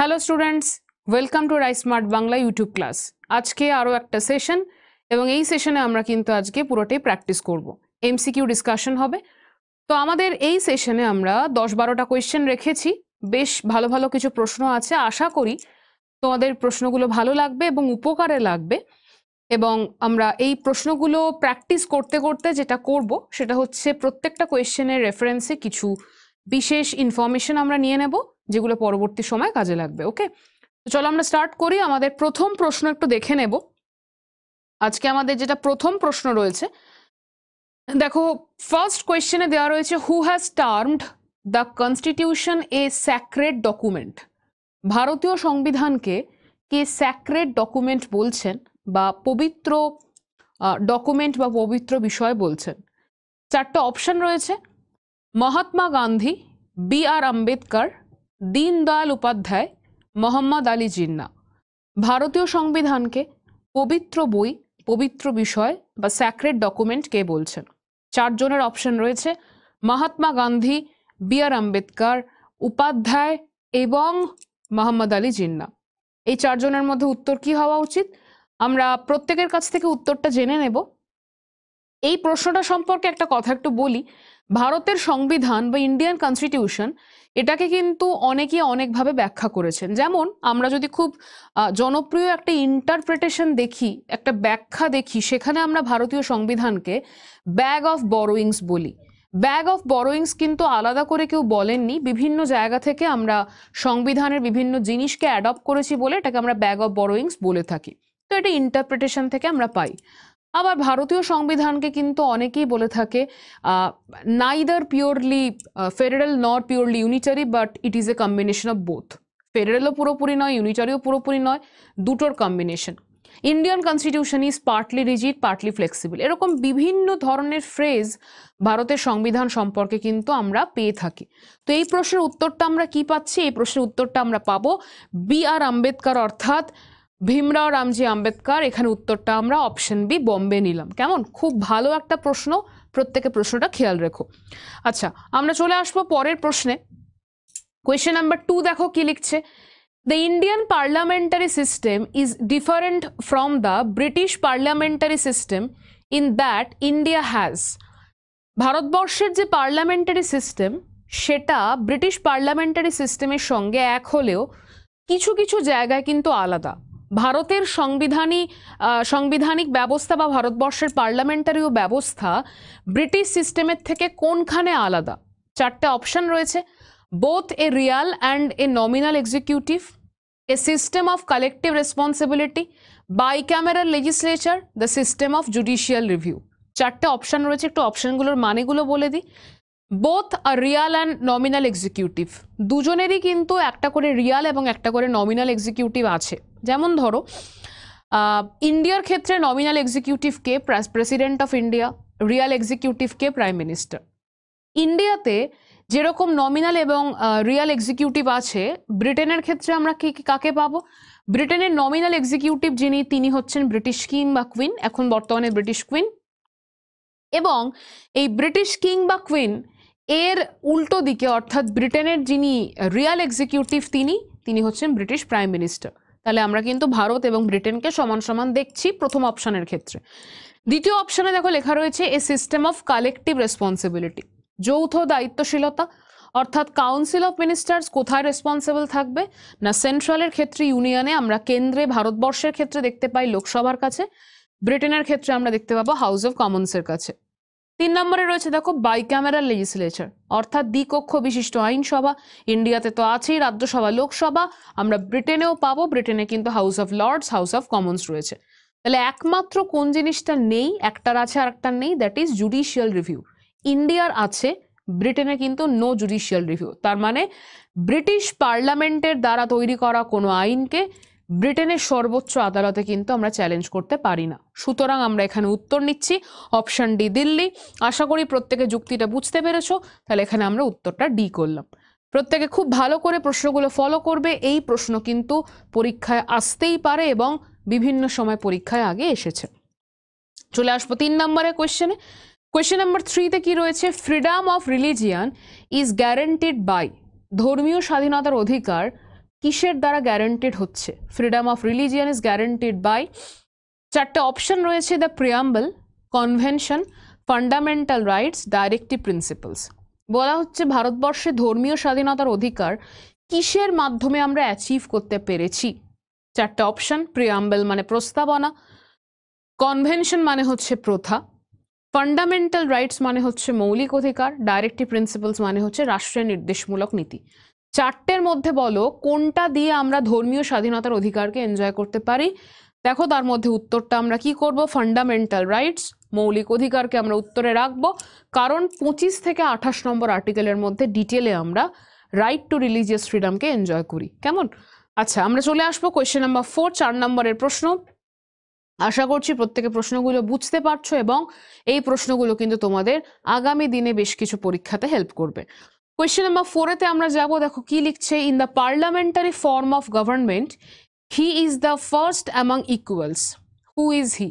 hello students welcome to Rai smart Bangla YouTube class আজকে আরও একটা সেশন এবং এই সেশনে আমরা কিন্তু আজকে পুরোটাই প্র্যাকটিস করব এমসিকিউ ডিসকাশন হবে তো আমাদের এই সেশনে আমরা দশ বারোটা কোয়েশ্চেন রেখেছি বেশ ভালো ভালো কিছু প্রশ্ন আছে আশা করি তোমাদের প্রশ্নগুলো ভালো লাগবে এবং উপকারে লাগবে এবং আমরা এই প্রশ্নগুলো প্র্যাকটিস করতে করতে যেটা করব সেটা হচ্ছে প্রত্যেকটা কোয়েশ্চেনের রেফারেন্সে কিছু বিশেষ ইনফরমেশন আমরা নিয়ে নেব যেগুলো পরবর্তী সময় কাজে লাগবে ওকে তো চলো আমরা স্টার্ট করি আমাদের প্রথম প্রশ্ন একটু দেখে নেব আজকে আমাদের যেটা প্রথম প্রশ্ন রয়েছে দেখো ফার্স্ট কোয়েশ্চেনে দেওয়া রয়েছে who has termed the constitution a sacred document ভারতীয় সংবিধানকে কে স্যাক্রেড ডকুমেন্ট বলছেন বা পবিত্র ডকুমেন্ট বা পবিত্র বিষয় বলছেন চারটা অপশন রয়েছে মহাত্মা গান্ধী বি আর আম্বেদকর দীনদয়াল উপাধ্যায় মোহাম্মদ আলী জিন্না ভারতীয় সংবিধানকে পবিত্র বই পবিত্র বিষয় বা স্যাক্রেট ডকুমেন্ট কে বলছেন চারজনের অপশন রয়েছে মহাত্মা গান্ধী বি আর আম্বেদকর উপাধ্যায় এবং মোহাম্মদ আলী জিন্না এই চারজনের মধ্যে উত্তর কি হওয়া উচিত আমরা প্রত্যেকের কাছ থেকে উত্তরটা জেনে নেব এই প্রশ্নটা সম্পর্কে একটা কথা একটু বলি ভারতের সংবিধান বা ইন্ডিয়ান কনস্টিটিউশন এটাকে কিন্তু অনেকে অনেকভাবে ব্যাখ্যা করেছেন যেমন আমরা যদি খুব জনপ্রিয় একটা ইন্টারপ্রেটেশন দেখি একটা ব্যাখ্যা দেখি সেখানে আমরা ভারতীয় সংবিধানকে ব্যাগ অফ বরোয়িংস বলি ব্যাগ অফ বরোয়িংস কিন্তু আলাদা করে কেউ বলেননি বিভিন্ন জায়গা থেকে আমরা সংবিধানের বিভিন্ন জিনিসকে অ্যাডপ্ট করেছি বলে এটাকে আমরা ব্যাগ অফ বরোয়িংস বলে থাকি তো এটা ইন্টারপ্রিটেশন থেকে আমরা পাই আবার ভারতীয় সংবিধানকে কিন্তু অনেকেই বলে থাকে neither purely federal nor purely unitary but it is a combination of both ফেডারেলও পুরোপুরি নয় ইউনিটারিও পুরোপুরি নয় দুটোর combination Indian constitution is partly rigid partly flexible এরকম বিভিন্ন ধরনের ফ্রেজ ভারতের সংবিধান সম্পর্কে কিন্তু আমরা পেয়ে থাকি তো এই প্রশ্নের উত্তরটা আমরা কি পাচ্ছি এই প্রশ্নের উত্তরটা আমরা পাবো বি আর আম্বেদকর অর্থাৎ ভীমরাও রামজি আম্বেদকর এখানে উত্তরটা আমরা অপশন বি বম্বে নিলাম কেমন খুব ভালো একটা প্রশ্ন প্রত্যেকে প্রশ্নটা খেয়াল রেখো আচ্ছা আমরা চলে আসবো পরের প্রশ্নে কোয়েশ্চেন নাম্বার টু দেখো কি লিখছে the Indian parliamentary system is different from the British parliamentary system in that India has ভারতবর্ষের যে পার্লামেন্টারি সিস্টেম সেটা ব্রিটিশ পার্লামেন্টারি সিস্টেমের সঙ্গে এক হলেও কিছু কিছু জায়গায় কিন্তু আলাদা ভারতের সংবিধানী সাংবিধানিক ব্যবস্থা বা ভারতবর্ষের পার্লামেন্টারিও ব্যবস্থা ব্রিটিশ সিস্টেমের থেকে কোনখানে আলাদা চারটে অপশন রয়েছে both a real and a nominal executive a system of collective responsibility by ক্যামেরার legislature the system of judicial review চারটে অপশান রয়েছে একটু অপশানগুলোর মানেগুলো বলে দিই বোথ আর রিয়াল অ্যান্ড নমিনাল এক্সিকিউটিভ দুজনেরই কিন্তু একটা করে রিয়াল এবং একটা করে নমিনাল এক্সিকিউটিভ আছে যেমন ধরো ইন্ডিয়ার ক্ষেত্রে নমিনাল এক্সিকিউটিভ কে president of India real executive কে প্রাইম মিনিস্টার ইন্ডিয়াতে যেরকম নমিনাল এবং রিয়াল এক্সিকিউটিভ আছে ব্রিটেনের ক্ষেত্রে আমরা কি কাকে পাবো ব্রিটেনের নমিনাল এক্সিকিউটিভ যিনি তিনি হচ্ছেন ব্রিটিশ কিং বা কুইন এখন বর্তমানে ব্রিটিশ কুইন এবং এই ব্রিটিশ কিং বা কুইন এর উল্টো দিকে অর্থাৎ ব্রিটেনের যিনি রিয়াল এক্সিকিউটিভ তিনি তিনি হচ্ছেন ব্রিটিশ প্রাইম মিনিস্টার তাহলে আমরা কিন্তু ভারত এবং ব্রিটেনকে সমান সমান দেখছি প্রথম অপশনের ক্ষেত্রে দ্বিতীয় অপশনে দেখো লেখা রয়েছে a system of collective responsibility যৌথ দায়িত্বশীলতা অর্থাৎ কাউন্সিল অফ মিনিস্টার্স কোথায় রেসপন্সিবল থাকবে না সেন্ট্রালের ক্ষেত্রে ইউনিয়নে আমরা কেন্দ্রে ভারতবর্ষের ক্ষেত্রে দেখতে পাই লোকসভার কাছে ব্রিটেনের ক্ষেত্রে আমরা দেখতে পাবো হাউস অফ কমন্সের কাছে তিন নম্বরে রয়েছে দেখো বাই ক্যামেরা লেজিসলেচার অর্থাৎ দ্বিকক্ষ বিশিষ্ট আইনসভা ইন্ডিয়াতে তো আছেই রাজ্যসভা লোকসভা আমরা ব্রিটেনেও পাবো ব্রিটেনে কিন্তু House of Lords House of Commons রয়েছে তাহলে একমাত্র কোন জিনিসটা নেই একটার আছে আর একটার নেই দ্যাট ইজ জুডিশিয়াল রিভিউ ইন্ডিয়ার আছে ব্রিটেনে কিন্তু নো জুডিশিয়াল রিভিউ তার মানে ব্রিটিশ পার্লামেন্টের দ্বারা তৈরি করা কোনো আইনকে ব্রিটেনের সর্বোচ্চ আদালতে কিন্তু আমরা চ্যালেঞ্জ করতে পারি না সুতরাং আমরা এখানে উত্তর নিচ্ছি অপশান ডি দিল্লি আশা করি প্রত্যেকে যুক্তিটা বুঝতে পেরেছ তাহলে এখানে আমরা উত্তরটা ডি করলাম প্রত্যেকে খুব ভালো করে প্রশ্নগুলো ফলো করবে এই প্রশ্ন কিন্তু পরীক্ষায় আসতেই পারে এবং বিভিন্ন সময় পরীক্ষায় আগে এসেছে চলে আসবো তিন নম্বরের কোয়েশ্চেনে কোয়েশ্চেন নাম্বার থ্রিতে কি রয়েছে freedom of religion is guaranteed by ধর্মীয় স্বাধীনতার অধিকার কিসের দ্বারা গ্যারেন্টেড হচ্ছে freedom of religion is guaranteed by চারটে অপশন রয়েছে the preamble convention fundamental rights directive principles বলা হচ্ছে ভারতবর্ষে ধর্মীয় স্বাধীনতার অধিকার কিসের মাধ্যমে আমরা অ্যাচিভ করতে পেরেছি চারটে অপশন প্রিয়াম্বেল মানে প্রস্তাবনা কনভেনশন মানে হচ্ছে প্রথা ফান্ডামেন্টাল রাইটস মানে হচ্ছে মৌলিক অধিকার ডাইরেক্টিভ প্রিন্সিপালস মানে হচ্ছে রাষ্ট্রের নির্দেশমূলক নীতি চারটের মধ্যে বলো কোনটা দিয়ে আমরা ধর্মীয় স্বাধীনতার অধিকারকে এনজয় করতে পারি দেখো তার মধ্যে উত্তরটা আমরা কি করব ফান্ডামেন্টাল রাইটস মৌলিক অধিকারকে আমরা উত্তরে রাখব কারণ পঁচিশ থেকে আঠাশ নম্বর আর্টিকেলের মধ্যে ডিটেলে আমরা রাইট টু রিলিজিয়াস ফ্রিডমকে এনজয় করি কেমন আচ্ছা আমরা চলে আসবো কোয়েশ্চেন নাম্বার ফোর চার নম্বরের প্রশ্ন আশা করছি প্রত্যেকে প্রশ্নগুলো বুঝতে পারছো এবং এই প্রশ্নগুলো কিন্তু তোমাদের আগামী দিনে বেশ কিছু পরীক্ষাতে হেল্প করবে কোয়েশ্চেন নাম্বার ফোরেতে আমরা যাব দেখো কি লিখছে in the parliamentary form of government he is the first among equals who is he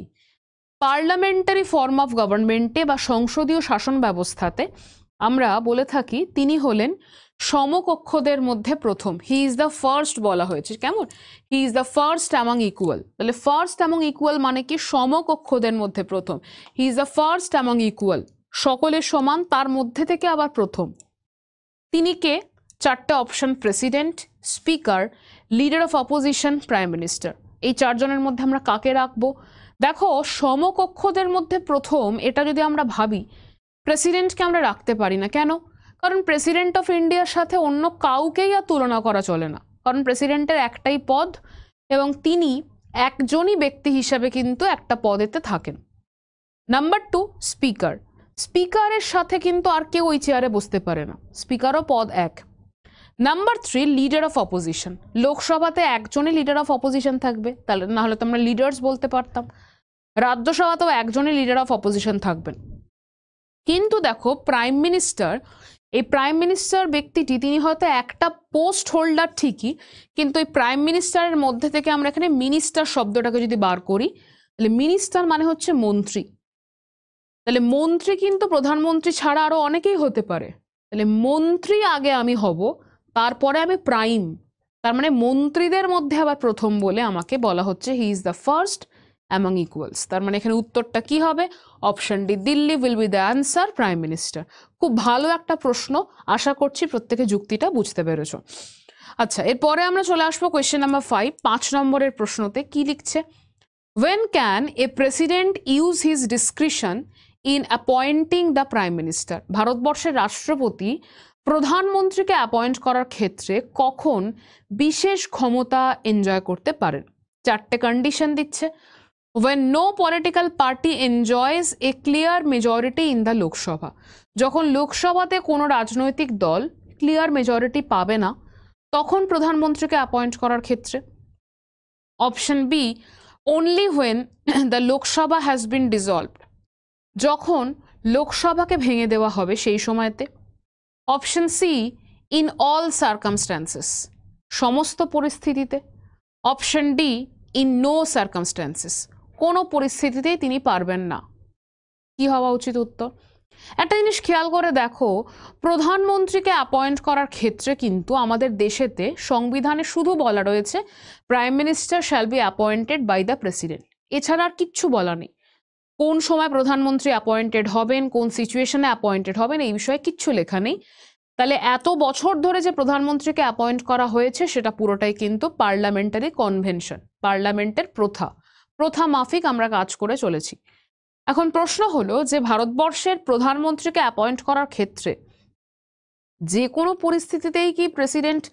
parliamentary form of গভর্নমেন্টে বা সংসদীয় শাসন ব্যবস্থাতে আমরা বলে থাকি তিনি হলেন সমকক্ষদের মধ্যে প্রথম হি ইজ দ্য ফার্স্ট বলা হয়েছে কেমন he is the first among equal তাহলে ফার্স্ট অ্যামাং ইকুয়াল মানে কি সমকক্ষদের মধ্যে প্রথম he is the first among equal সকলের সমান তার মধ্যে থেকে আবার প্রথম তিনি কে চারটে option president speaker leader of opposition prime minister এই চারজনের মধ্যে আমরা কাকে রাখবো দেখো সমকক্ষদের মধ্যে প্রথম এটা যদি আমরা ভাবি প্রেসিডেন্টকে আমরা রাখতে পারি না কেন কারণ প্রেসিডেন্ট অফ ইন্ডিয়ার সাথে অন্য কাউকেই আর তুলনা করা চলে না কারণ প্রেসিডেন্টের একটাই পদ এবং তিনি একজনই ব্যক্তি হিসাবে কিন্তু একটা পদেতে থাকেন নাম্বার টু স্পিকার স্পিকারের সাথে কিন্তু আর কেউ ওই চেয়ারে বসতে পারে না স্পিকারও পদ এক number three leader of opposition লোকসভাতে একজনই লিডার অফ অপোজিশন থাকবে তাহলে নাহলে তো আমরা লিডার্স বলতে পারতাম রাজ্যসভাতেও একজনই লিডার অফ অপোজিশন থাকবেন কিন্তু দেখো প্রাইম মিনিস্টার এই প্রাইম মিনিস্টার ব্যক্তিটি তিনি হয়তো একটা পোস্ট হোল্ডার ঠিকই কিন্তু এই প্রাইম মিনিস্টারের মধ্যে থেকে আমরা এখানে মিনিস্টার শব্দটাকে যদি বার করি তাহলে মিনিস্টার মানে হচ্ছে মন্ত্রী তাহলে মন্ত্রী কিন্তু প্রধানমন্ত্রী ছাড়া আরও অনেকেই হতে পারে তাহলে মন্ত্রী আগে আমি হব তারপরে আমি প্রাইম তার মানে মন্ত্রীদের মধ্যে আবার প্রথম বলে আমাকে বলা হচ্ছে he is the first among equals তার মানে এখানে উত্তরটা কি হবে অপশন ডি দিল্লি will be the answer prime minister খুব ভালো একটা প্রশ্ন আশা করছি প্রত্যেকে যুক্তিটা বুঝতে পেরেছ আচ্ছা এরপরে আমরা চলে আসবো কোয়েশ্চেন নাম্বার ফাইভ পাঁচ নম্বরের প্রশ্নতে কি লিখছে when can a president use his description in appointing the prime minister ভারতবর্ষের রাষ্ট্রপতি প্রধানমন্ত্রীকে অ্যাপয়েন্ট করার ক্ষেত্রে কখন বিশেষ ক্ষমতা এনজয় করতে পারেন চারটে কন্ডিশন দিচ্ছে when no political party enjoys a clear majority in the Lok Sabha যখন লোকসভাতে কোনো রাজনৈতিক দল ক্লিয়ার মেজরিটি পাবে না তখন প্রধানমন্ত্রীকে অ্যাপয়েন্ট করার ক্ষেত্রে option B only when the Lok Sabha has been dissolved যখন লোকসভাকে ভেঙে দেওয়া হবে সেই সময়তে option C in all circumstances সমস্ত পরিস্থিতিতে option D in no circumstances কোনো পরিস্থিতিতেই তিনি পারবেন না কি হওয়া উচিত উত্তর একটা জিনিস খেয়াল করে দেখো প্রধানমন্ত্রীকে অ্যাপয়েন্ট করার ক্ষেত্রে কিন্তু আমাদের দেশেতে সংবিধানে শুধু বলা রয়েছে prime minister shall be appointed by the president এছাড়া আর কিচ্ছু বলা নেই কোন সময় প্রধানমন্ত্রী অ্যাপয়েন্টেড হবেন কোন সিচুয়েশনে অ্যাপয়েন্টেড হবেন এই বিষয়ে কিচ্ছু লেখা নেই তাহলে এত বছর ধরে যে প্রধানমন্ত্রীকে অ্যাপয়েন্ট করা হয়েছে সেটা পুরোটাই কিন্তু পার্লামেন্টারি কনভেনশন পার্লামেন্টের প্রথা প্রথা মাফিক আমরা কাজ করে চলেছি এখন প্রশ্ন হলো যে ভারতবর্ষের প্রধানমন্ত্রীকে অ্যাপয়েন্ট করার ক্ষেত্রে যে কোনো পরিস্থিতিতেই কি প্রেসিডেন্ট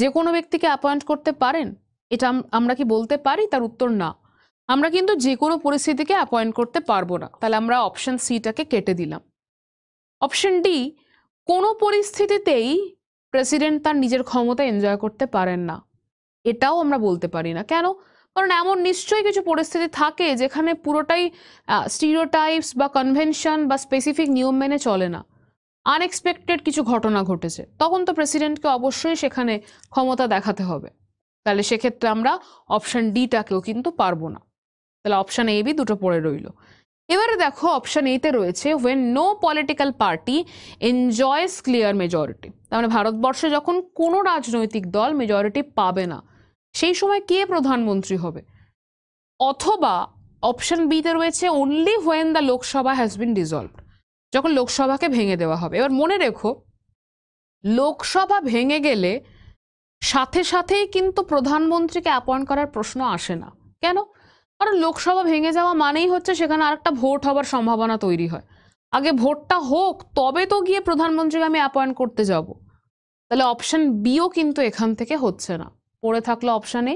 যে কোনো ব্যক্তিকে অ্যাপয়েন্ট করতে পারেন এটা আমরা কি বলতে পারি তার উত্তর না আমরা কিন্তু যে কোনো পরিস্থিতিকে অ্যাপয়েন্ট করতে পারবো না তাহলে আমরা অপশন সিটাকে কেটে দিলাম অপশন ডি কোনো পরিস্থিতিতেই প্রেসিডেন্ট তার নিজের ক্ষমতা এনজয় করতে পারেন না এটাও আমরা বলতে পারি না কেন কারণ এমন নিশ্চয়ই কিছু পরিস্থিতি থাকে যেখানে পুরোটাই স্টিরোটাইপস বা কনভেনশন বা স্পেসিফিক নিয়ম মেনে চলে না আনএক্সপেক্টেড কিছু ঘটনা ঘটেছে তখন তো প্রেসিডেন্টকে অবশ্যই সেখানে ক্ষমতা দেখাতে হবে তাহলে সেক্ষেত্রে আমরা অপশন ডিটাকেও কিন্তু পারবো না তাহলে অপশান এ বি দুটো পড়ে রইল এবারে দেখো অপশান এতে রয়েছে when no political party enjoys clear majority তার মানে ভারতবর্ষে যখন কোনো রাজনৈতিক দল মেজরিটি পাবে না সেই সময় কে প্রধানমন্ত্রী হবে অথবা অপশান বিতে রয়েছে only when the Lok Sabha has been dissolved যখন লোকসভাকে ভেঙে দেওয়া হবে এবার মনে রেখো লোকসভা ভেঙে গেলে সাথে সাথেই কিন্তু প্রধানমন্ত্রীকে অ্যাপয়েন্ট করার প্রশ্ন আসে না কেন কারণ লোকসভা ভেঙে যাওয়া মানেই হচ্ছে সেখানে আরেকটা ভোট হবার সম্ভাবনা তৈরি হয় আগে ভোটটা হোক তবে তো গিয়ে প্রধানমন্ত্রীকে আমি অ্যাপয়েন্ট করতে যাব তাহলে অপশান বিও কিন্তু এখান থেকে হচ্ছে না পড়ে থাকলো অপশান এ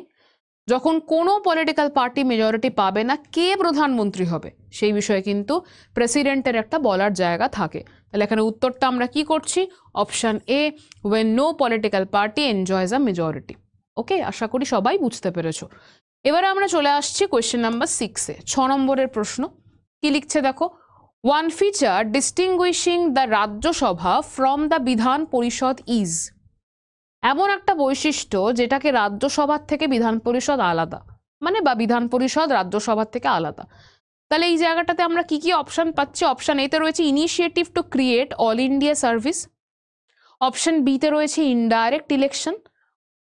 যখন কোনো পলিটিক্যাল পার্টি মেজরিটি পাবে না কে প্রধানমন্ত্রী হবে সেই বিষয়ে কিন্তু প্রেসিডেন্টের একটা বলার জায়গা থাকে তাহলে এখানে উত্তরটা আমরা কি করছি option A when no political party enjoys a majority okay আশা করি সবাই বুঝতে পেরেছো এবারে আমরা চলে আসছি কোয়েশ্চেন নাম্বার সিক্সে ছ নম্বরের প্রশ্ন কি লিখছে দেখো one feature distinguishing the Rajya Sabha from the Vidhan Parishad is এমন একটা বৈশিষ্ট্য যেটাকে রাজ্যসভার থেকে বিধান পরিষদ আলাদা মানে বা বিধান পরিষদ রাজ্যসভার থেকে আলাদা তাহলে এই জায়গাটাতে আমরা কি কি অপশান পাচ্ছি অপশান এতে রয়েছে initiative to create all India service option বিতে রয়েছে ইনডাইরেক্ট ইলেকশন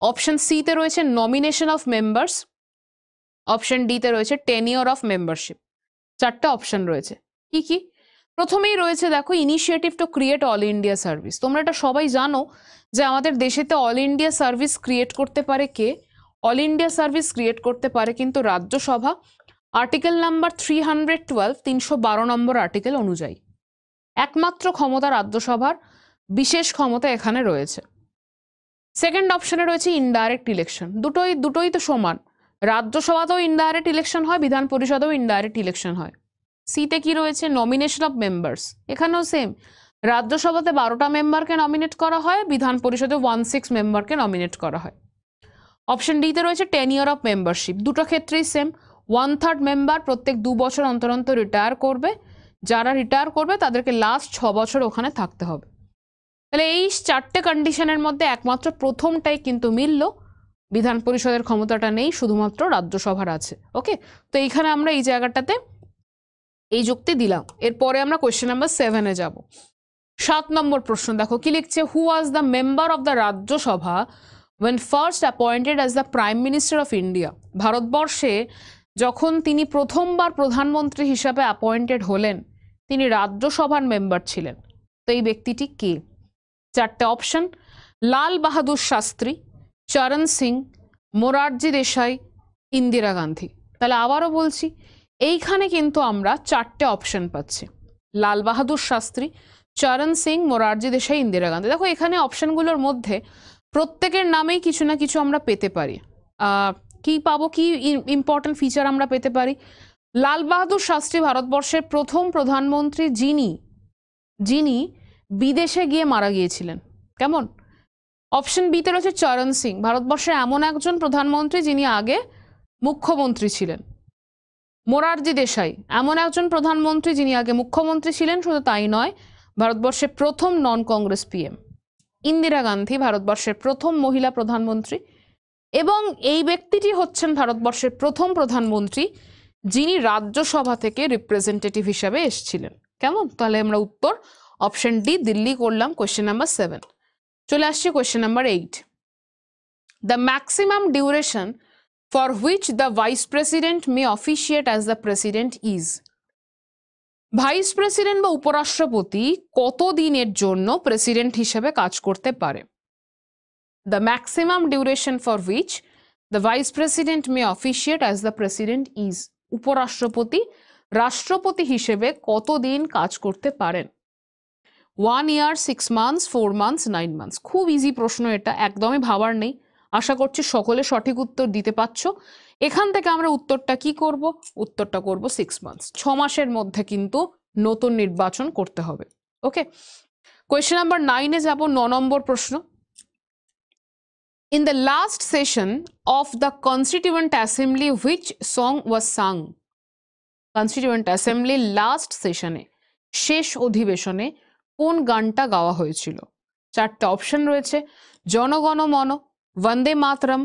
অপশান সিতে রয়েছে নমিনেশন অফ মেম্বার্স অপশন ডিতে রয়েছে ইয়ার অফ মেম্বারশিপ চারটা অপশন রয়েছে কি কি প্রথমেই রয়েছে দেখো initiative to create all India service তোমরা এটা সবাই জানো যে আমাদের দেশেতে অল ইন্ডিয়া সার্ভিস ক্রিয়েট করতে পারে কে অল ইন্ডিয়া সার্ভিস ক্রিয়েট করতে পারে কিন্তু Rajya Sabha article number three hundred twelve তিনশো বারো নম্বর আর্টিকেল অনুযায়ী একমাত্র ক্ষমতা রাজ্যসভার বিশেষ ক্ষমতা এখানে রয়েছে সেকেন্ড অপশনে রয়েছে ইনডাইরেক্ট ইলেকশন দুটোই দুটোই তো সমান রাজ্যসভাতেও ইনডাইরেক্ট ইলেকশন হয় বিধান পরিষদেও ইনডাইরেক্ট ইলেকশন হয় সিতে কি রয়েছে নমিনেশন অফ মেম্বার্স এখানেও সেম রাজ্যসভাতে বারোটা মেম্বারকে নমিনেট করা হয় বিধান পরিষদে ওয়ান সিক্স মেম্বারকে নমিনেট করা হয় অপশন ডিতে রয়েছে টেন ইয়ার অফ মেম্বারশিপ দুটো ক্ষেত্রেই সেম ওয়ান থার্ড মেম্বার প্রত্যেক দু বছর অন্তর অন্তর রিটায়ার করবে যারা রিটায়ার করবে তাদেরকে লাস্ট ছ বছর ওখানে থাকতে হবে তাহলে এই চারটে কন্ডিশনের মধ্যে একমাত্র প্রথমটাই কিন্তু মিললো বিধান পরিষদের ক্ষমতাটা নেই শুধুমাত্র রাজ্যসভার আছে ওকে তো এইখানে আমরা এই জায়গাটাতে এই যুক্তি দিলাম এরপরে আমরা কোয়েশ্চেন নাম্বার সেভেনে যাব সাত নম্বর প্রশ্ন দেখো কি লিখছে who was the member of the Rajya Sabha when first appointed as the prime minister of India ভারতবর্ষে যখন তিনি প্রথমবার প্রধানমন্ত্রী হিসাবে অ্যাপয়েন্টেড হলেন তিনি রাজ্যসভার মেম্বার ছিলেন তো এই ব্যক্তিটি কে চারটে অপশন লাল বাহাদুর শাস্ত্রী চরণ সিং মোরারজি দেশাই ইন্দিরা গান্ধী তাহলে আবারও বলছি এইখানে কিন্তু আমরা চারটে অপশন পাচ্ছি লাল বাহাদুর শাস্ত্রী চরণ সিং মোরারজি দেশাই ইন্দিরা গান্ধী দেখো এখানে অপশনগুলোর মধ্যে প্রত্যেকের নামেই কিছু না কিছু আমরা পেতে পারি কি পাবো কি ইম্পর্টেন্ট ফিচার আমরা পেতে পারি লাল বাহাদুর শাস্ত্রী ভারতবর্ষের প্রথম প্রধানমন্ত্রী যিনি যিনি বিদেশে গিয়ে মারা গিয়েছিলেন কেমন অপশন বিতে রয়েছে চরণ সিং ভারতবর্ষের এমন একজন প্রধানমন্ত্রী যিনি আগে মুখ্যমন্ত্রী ছিলেন মোরারজি দেশাই এমন একজন প্রধানমন্ত্রী যিনি আগে মুখ্যমন্ত্রী ছিলেন শুধু তাই নয় ভারতবর্ষের প্রথম নন কংগ্রেস পিএম ইন্দিরা গান্ধী ভারতবর্ষের প্রথম মহিলা প্রধানমন্ত্রী এবং এই ব্যক্তিটি হচ্ছেন ভারতবর্ষের প্রথম প্রধানমন্ত্রী যিনি রাজ্যসভা থেকে রিপ্রেজেন্টেটিভ হিসাবে এসেছিলেন কেমন তাহলে আমরা উত্তর অপশন ডি দিল্লি করলাম কোয়েশ্চেন নাম্বার সেভেন চলে আসছি question number eight the maximum duration for which the vice president may officiate as the president is vice president বা উপরাষ্ট্রপতি কত দিনের জন্য প্রেসিডেন্ট হিসেবে কাজ করতে পারে the maximum duration for which the vice president may officiate as the president is উপরাষ্ট্রপতি রাষ্ট্রপতি হিসেবে কতদিন কাজ করতে পারেন one year six months four months nine months খুব ইজি প্রশ্ন এটা একদমই ভাবার নেই আশা করছি সকলে সঠিক উত্তর দিতে পারছ এখান থেকে আমরা উত্তরটা কি করব উত্তরটা করব সিক্স মান্থস ছ মাসের মধ্যে কিন্তু নতুন নির্বাচন করতে হবে ওকে কোয়েশ্চেন নাম্বার নাইনে যাব ন নম্বর প্রশ্ন in the last session of the constituent assembly which song was sung constituent assembly last সেশনে শেষ অধিবেশনে কোন গানটা গাওয়া হয়েছিল চারটে অপশন রয়েছে Janagana Mana Vande Mataram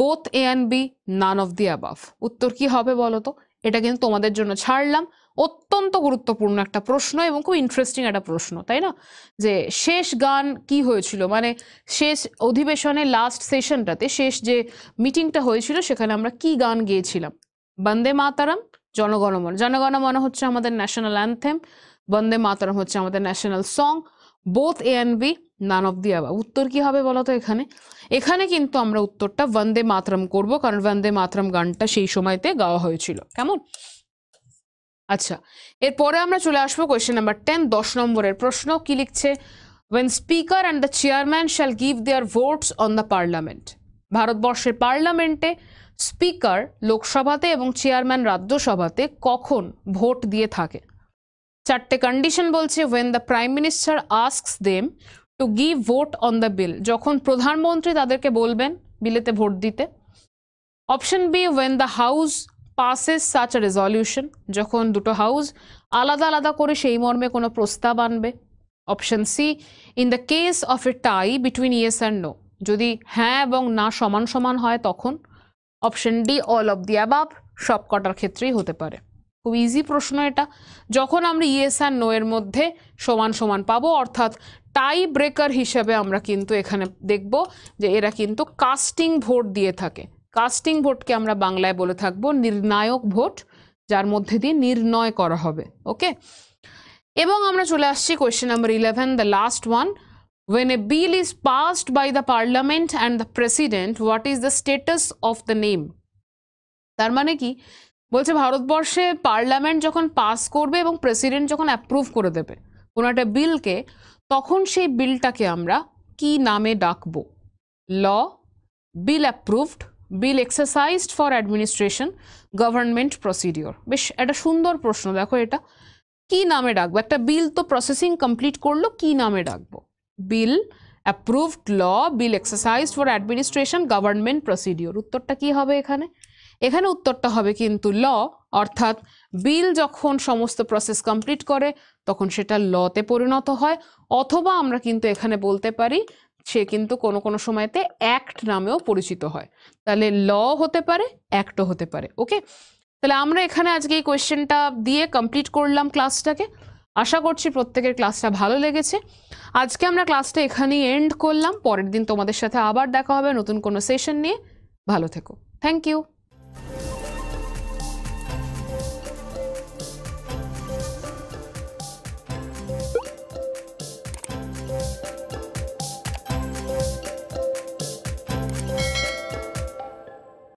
both A and B none of the above উত্তর কি হবে বলতো এটা কিন্তু তোমাদের জন্য ছাড়লাম অত্যন্ত গুরুত্বপূর্ণ একটা প্রশ্ন এবং খুব ইন্টারেস্টিং একটা প্রশ্ন তাই না যে শেষ গান কি হয়েছিল মানে শেষ অধিবেশনে লাস্ট সেশনটাতে শেষ যে মিটিংটা হয়েছিল সেখানে আমরা কি গান গেয়েছিলাম বন্দে মাতারাম জনগণমন জনগণমন হচ্ছে আমাদের ন্যাশনাল অ্যান্থেম বন্দে মাতরম হচ্ছে আমাদের national song both A and B none of the above উত্তর কি হবে বলো তো এখানে এখানে কিন্তু আমরা উত্তরটা বন্দে মাতরম করব কারণ বন্দে মাতরম গানটা সেই সময়তে গাওয়া হয়েছিল কেমন আচ্ছা এরপরে আমরা চলে আসবো কোয়েশ্চেন নাম্বার টেন দশ নম্বরের প্রশ্ন কি লিখছে when speaker and the chairman shall give their votes on the parliament ভারতবর্ষের পার্লামেন্টে স্পিকার লোকসভাতে এবং চেয়ারম্যান রাজ্যসভাতে কখন ভোট দিয়ে থাকে চারটে কন্ডিশন বলছে when the prime minister asks them to give vote on the bill যখন প্রধানমন্ত্রী তাদেরকে বলবেন বিলেতে ভোট দিতে option B when the house passes such a resolution যখন দুটো হাউস আলাদা আলাদা করে সেই মর্মে কোনো প্রস্তাব আনবে option C in the case of a tie between yes and no যদি হ্যাঁ এবং না সমান সমান হয় তখন option D all of the above সব কটার ক্ষেত্রেই হতে পারে খুব ইজি প্রশ্ন এটা যখন আমরা ইয়েস আর নো এর মধ্যে সমান সমান পাবো অর্থাৎ টাই ব্রেকার হিসেবে আমরা কিন্তু এখানে দেখব যে এরা কিন্তু কাস্টিং ভোট দিয়ে থাকে কাস্টিং ভোটকে আমরা বাংলায় বলে থাকব নির্ণায়ক ভোট যার মধ্যে দিয়ে নির্ণয় করা হবে ওকে এবং আমরা চলে আসছি question number eleven the last one when a bill is passed by the parliament and the president what is the status of the name তার মানে কি বলছে ভারতবর্ষে পার্লামেন্ট যখন পাস করবে এবং প্রেসিডেন্ট যখন অ্যাপ্রুভ করে দেবে কোনো একটা বিলকে তখন সেই বিলটাকে আমরা কি নামে ডাকব law bill approved bill exercised for administration government procedure বেশ একটা সুন্দর প্রশ্ন দেখো এটা কি নামে ডাকবো একটা বিল তো প্রসেসিং কমপ্লিট করলো কি নামে ডাকবো bill approved law bill exercise for administration government procedure উত্তরটা কি হবে এখানে এখানে উত্তরটা হবে কিন্তু ল অর্থাৎ বিল যখন সমস্ত প্রসেস কমপ্লিট করে তখন সেটা লতে পরিণত হয় অথবা আমরা কিন্তু এখানে বলতে পারি সে কিন্তু কোনো কোনো সময়তে অ্যাক্ট নামেও পরিচিত হয় তাহলে ল হতে পারে অ্যাক্টও হতে পারে ওকে তাহলে আমরা এখানে আজকে এই কোয়েশ্চেনটা দিয়ে কমপ্লিট করলাম ক্লাসটাকে আশা করছি প্রত্যেকের ক্লাসটা ভালো লেগেছে আজকে আমরা ক্লাসটা এখানেই এন্ড করলাম পরের দিন তোমাদের সাথে আবার দেখা হবে নতুন কোনো সেশন নিয়ে ভালো থেকো থ্যাংক ইউ